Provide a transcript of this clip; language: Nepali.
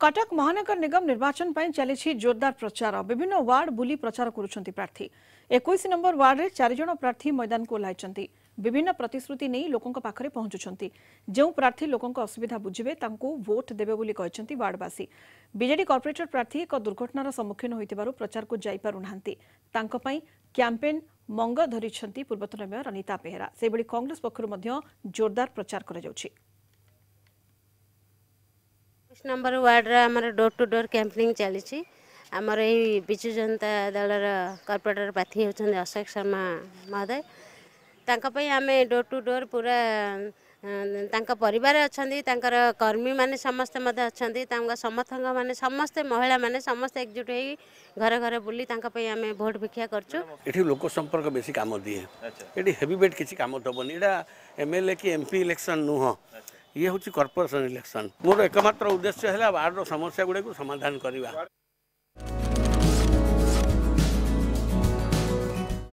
कटक महानगर निगम निर्वाचन चली जोरदार प्रचार विभिन्न वार्ड बुली प्रचार कर प्रार्थी एक नंबर वार्ड में चारज प्रार्थी मैदान को ओह्ल विभिन्न प्रतिश्रुति लोकों पाखे पहुंचुं जो प्रार्थी लोकों असुविधा बुझे भोट देवे वार्डवासी विजे कर्पोरेटर प्रार्थी एक दुर्घटनार सम्मुखीन हो प्रचार को जापाई क्यांपेन मंग धरी पूर्वतन मेयर अनिता बेहरा से कंग्रेस पक्ष जोरदार प्रचार कर तिस नम्बर वार्डर डोर टू डोर क्याम्पनिङ चाहिँ आमर यही विजु जनता दल र कर्पोरेटर प्राथी हे अशोक शर्मा महोदय तपाईँ आमे डोर टू डोर पूरा त अनि तर कर्मी म समस्ते अहिले समर्थक समस्तै महिला म समस्तै एकजुट घर घर बुली तपाईँ भोट भिकु लोक सम्पर्क बेसी कम दिएटि एउटा ए कि एमपि इलेक्सन नुह इ हौ कर्पोरेसन इलेक्सन मोर एकमत्र उद्देश्य होला बार समस्या समाधान